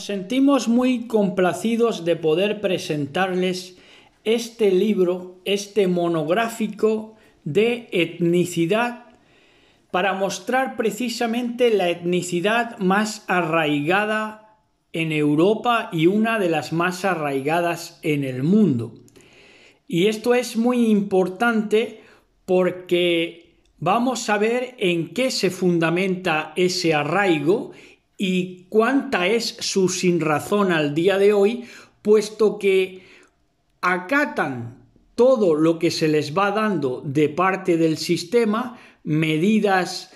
sentimos muy complacidos de poder presentarles este libro, este monográfico de etnicidad para mostrar precisamente la etnicidad más arraigada en Europa y una de las más arraigadas en el mundo. Y esto es muy importante porque vamos a ver en qué se fundamenta ese arraigo y cuánta es su sinrazón al día de hoy, puesto que acatan todo lo que se les va dando de parte del sistema, medidas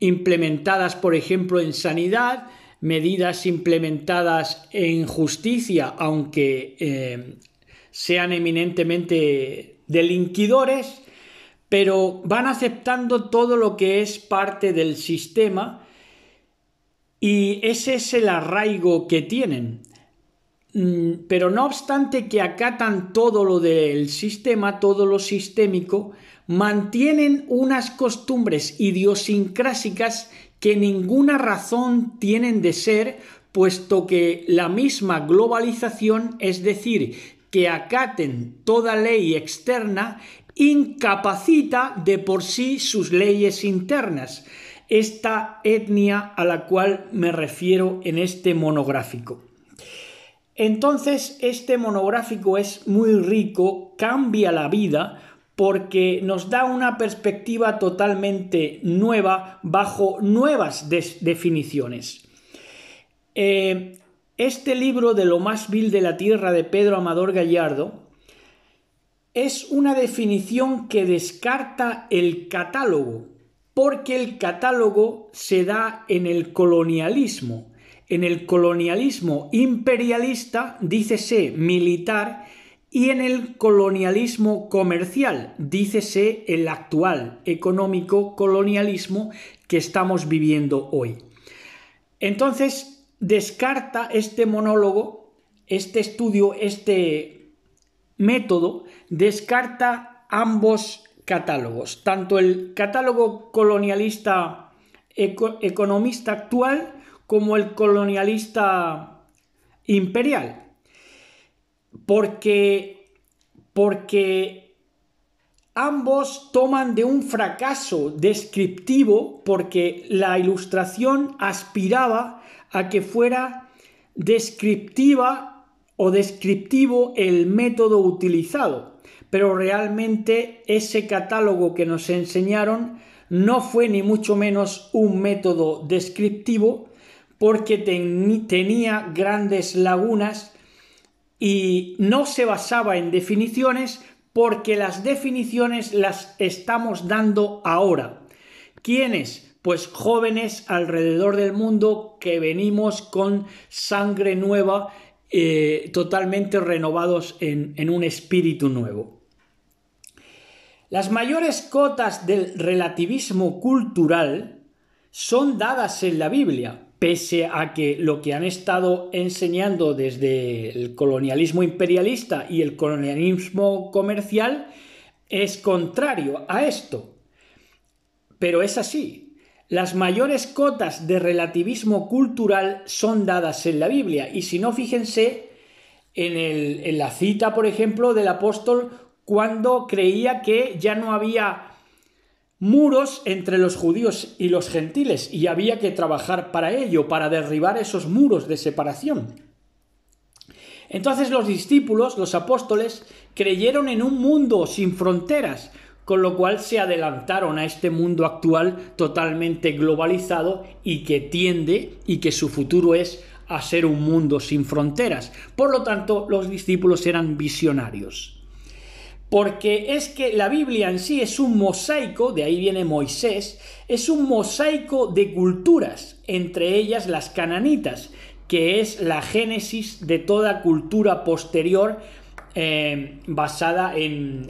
implementadas, por ejemplo, en sanidad, medidas implementadas en justicia, aunque eh, sean eminentemente delinquidores, pero van aceptando todo lo que es parte del sistema y ese es el arraigo que tienen. Mm, pero no obstante que acatan todo lo del sistema, todo lo sistémico, mantienen unas costumbres idiosincrásicas que ninguna razón tienen de ser, puesto que la misma globalización, es decir, que acaten toda ley externa, incapacita de por sí sus leyes internas esta etnia a la cual me refiero en este monográfico. Entonces, este monográfico es muy rico, cambia la vida porque nos da una perspectiva totalmente nueva bajo nuevas definiciones. Eh, este libro de Lo más vil de la tierra de Pedro Amador Gallardo es una definición que descarta el catálogo porque el catálogo se da en el colonialismo, en el colonialismo imperialista, dícese militar, y en el colonialismo comercial, dícese el actual económico colonialismo que estamos viviendo hoy. Entonces, descarta este monólogo, este estudio, este método, descarta ambos catálogos, tanto el catálogo colonialista economista actual como el colonialista imperial. Porque, porque ambos toman de un fracaso descriptivo porque la ilustración aspiraba a que fuera descriptiva o descriptivo el método utilizado pero realmente ese catálogo que nos enseñaron no fue ni mucho menos un método descriptivo porque tenía grandes lagunas y no se basaba en definiciones porque las definiciones las estamos dando ahora. ¿Quiénes? Pues jóvenes alrededor del mundo que venimos con sangre nueva, eh, totalmente renovados en un espíritu nuevo. Las mayores cotas del relativismo cultural son dadas en la Biblia, pese a que lo que han estado enseñando desde el colonialismo imperialista y el colonialismo comercial es contrario a esto. Pero es así. Las mayores cotas de relativismo cultural son dadas en la Biblia. Y si no, fíjense en, en la cita, por ejemplo, del apóstol cuando creía que ya no había muros entre los judíos y los gentiles y había que trabajar para ello, para derribar esos muros de separación. Entonces los discípulos, los apóstoles, creyeron en un mundo sin fronteras, con lo cual se adelantaron a este mundo actual totalmente globalizado y que tiende y que su futuro es a ser un mundo sin fronteras. Por lo tanto, los discípulos eran visionarios porque es que la Biblia en sí es un mosaico, de ahí viene Moisés, es un mosaico de culturas, entre ellas las cananitas, que es la génesis de toda cultura posterior eh, basada en,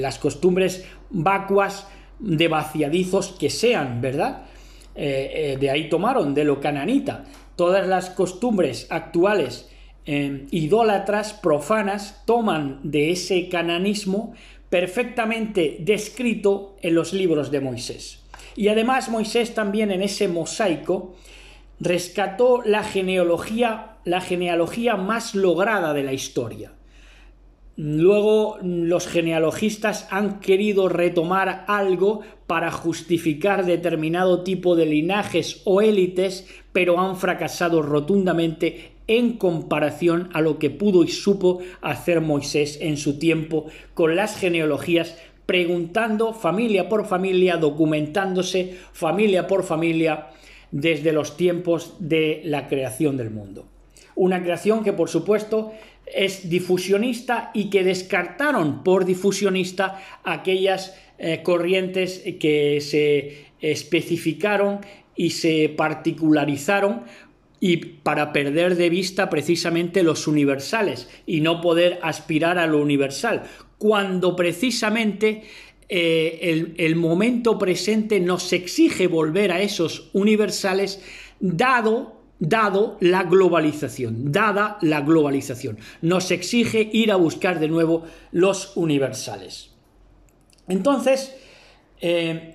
las costumbres vacuas de vaciadizos que sean, ¿verdad? Eh, eh, de ahí tomaron, de lo cananita. Todas las costumbres actuales Em, idólatras profanas toman de ese cananismo perfectamente descrito en los libros de Moisés. Y además Moisés también en ese mosaico rescató la genealogía, la genealogía más lograda de la historia. Luego los genealogistas han querido retomar algo para justificar determinado tipo de linajes o élites, pero han fracasado rotundamente en comparación a lo que pudo y supo hacer Moisés en su tiempo con las genealogías preguntando familia por familia, documentándose familia por familia desde los tiempos de la creación del mundo. Una creación que por supuesto es difusionista y que descartaron por difusionista aquellas eh, corrientes que se especificaron y se particularizaron y para perder de vista precisamente los universales y no poder aspirar a lo universal, cuando precisamente eh, el, momento presente nos exige volver a esos universales dado dado la globalización, dada la globalización. Nos exige ir a buscar de nuevo los universales. Entonces, eh,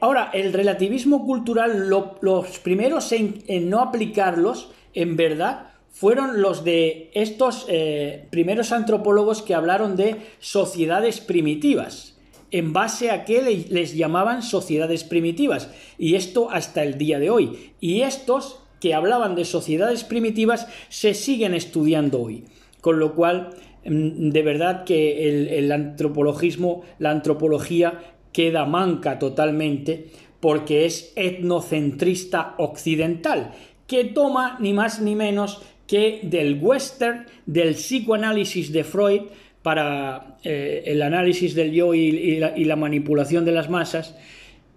Ahora, el relativismo cultural, los primeros en, no aplicarlos, en verdad, fueron los de estos eh, primeros antropólogos que hablaron de sociedades primitivas, en base a que les llamaban sociedades primitivas, y esto hasta el día de hoy. Y estos que hablaban de sociedades primitivas se siguen estudiando hoy, con lo cual mm, de verdad que el, el antropologismo, la antropología queda manca totalmente porque es etnocentrista occidental, que toma ni más ni menos que del western, del psicoanálisis de Freud, para eh, el análisis del yo y, la, manipulación de las masas,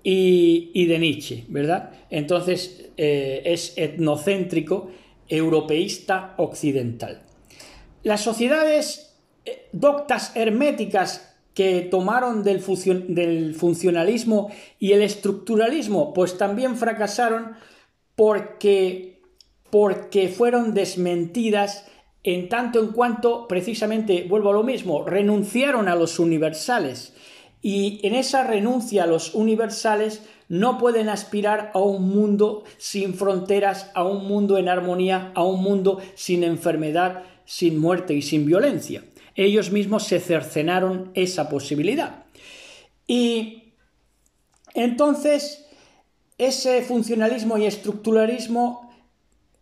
y, de Nietzsche, ¿verdad? Entonces eh, es etnocéntrico, europeísta, occidental. Las sociedades eh, doctas herméticas que tomaron del, funcionalismo y el estructuralismo, pues también fracasaron porque, porque fueron desmentidas en tanto en cuanto, precisamente, vuelvo a lo mismo, renunciaron a los universales. Y en esa renuncia a los universales no pueden aspirar a un mundo sin fronteras, a un mundo en armonía, a un mundo sin enfermedad, sin muerte y sin violencia ellos mismos se cercenaron esa posibilidad. Y entonces ese funcionalismo y estructuralismo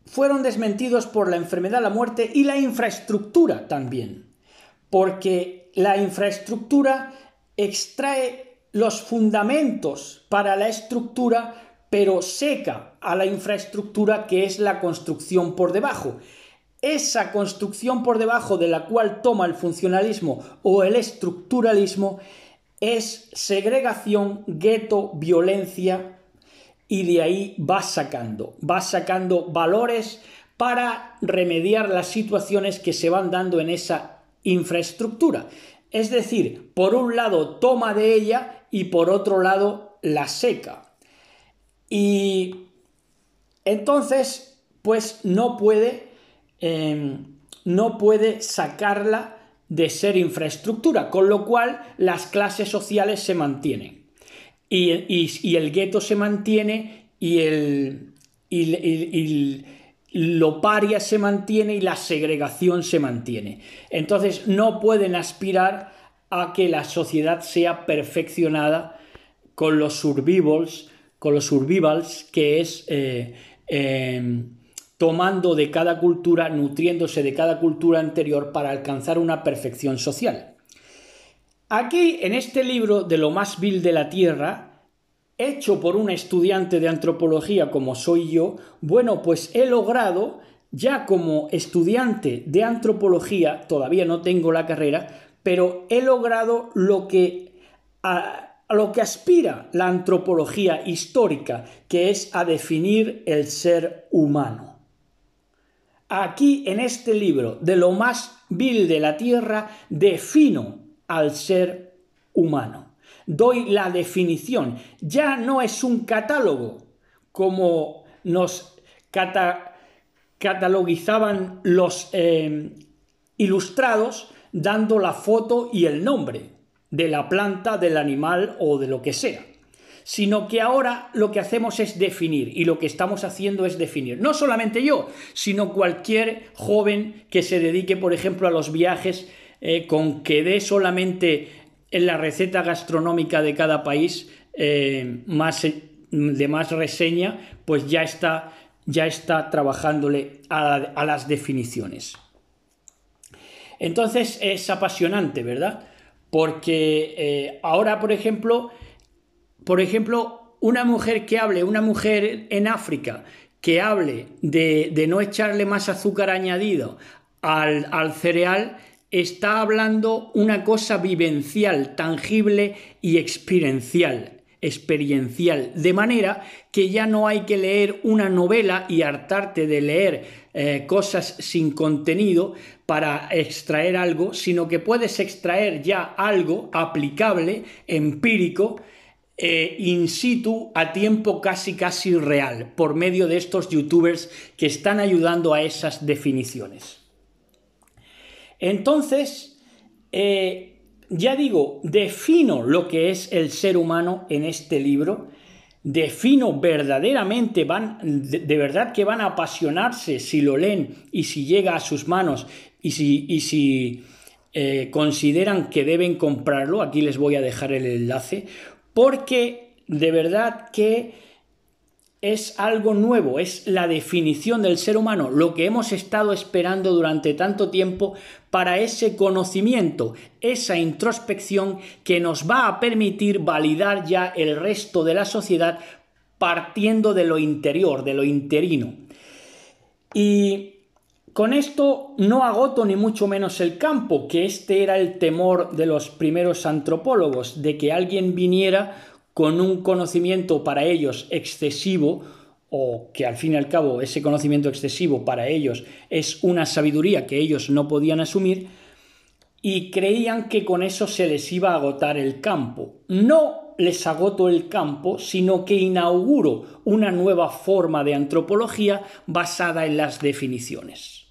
fueron desmentidos por la enfermedad, la muerte y la infraestructura también, porque la infraestructura extrae los fundamentos para la estructura, pero seca a la infraestructura que es la construcción por debajo esa construcción por debajo de la cual toma el funcionalismo o el estructuralismo es segregación, gueto, violencia y de ahí va sacando, va sacando valores para remediar las situaciones que se van dando en esa infraestructura. Es decir, por un lado toma de ella y por otro lado la seca. Y entonces, pues no puede Em, no puede sacarla de ser infraestructura, con lo cual las clases sociales se mantienen. Y, el gueto se mantiene y, el, lo paria se mantiene y la segregación se mantiene. Entonces no pueden aspirar a que la sociedad sea perfeccionada con los survivals, con los survivals, que es eh, em, tomando de cada cultura, nutriéndose de cada cultura anterior para alcanzar una perfección social. Aquí, en este libro de lo más vil de la Tierra, hecho por un estudiante de antropología como soy yo, bueno, pues he logrado, ya como estudiante de antropología, todavía no tengo la carrera, pero he logrado lo que... lo que aspira la antropología histórica, que es a definir el ser humano aquí en este libro, de lo más vil de la tierra, defino al ser humano. Doy la definición. Ya no es un catálogo como nos catalogizaban los eh, ilustrados, dando la foto y el nombre de la planta, del animal o de lo que sea sino que ahora lo que hacemos es definir y lo que estamos haciendo es definir. No solamente yo, sino cualquier joven que se dedique, por ejemplo, a los viajes eh, con que dé solamente en la receta gastronómica de cada país eh, más, eh, de más reseña, pues ya está, ya está trabajándole a, las definiciones. Entonces es apasionante, ¿verdad? Porque ahora, por ejemplo, por ejemplo, una mujer que hable, una mujer en África que hable de, no echarle más azúcar añadido al, cereal, está hablando una cosa vivencial, tangible y experiencial experiencial, de manera que ya no hay que leer una novela y hartarte de leer eh, cosas sin contenido para extraer algo, sino que puedes extraer ya algo aplicable, empírico, eh, in situ a tiempo casi casi real por medio de estos youtubers que están ayudando a esas definiciones. Entonces, eh, ya digo, defino lo que es el ser humano en este libro, defino verdaderamente, van, de, verdad que van a apasionarse si lo leen y si llega a sus manos y si, y si eh, consideran que deben comprarlo, aquí les voy a dejar el enlace, porque de verdad que es algo nuevo, es la definición del ser humano, lo que hemos estado esperando durante tanto tiempo para ese conocimiento, esa introspección que nos va a permitir validar ya el resto de la sociedad partiendo de lo interior, de lo interino. Y con esto no agoto ni mucho menos el campo, que este era el temor de los primeros antropólogos, de que alguien viniera con un conocimiento para ellos excesivo, o que al fin y al cabo ese conocimiento excesivo para ellos es una sabiduría que ellos no podían asumir, y creían que con eso se les iba a agotar el campo. No les agoto el campo, sino que inauguro una nueva forma de antropología basada en las definiciones.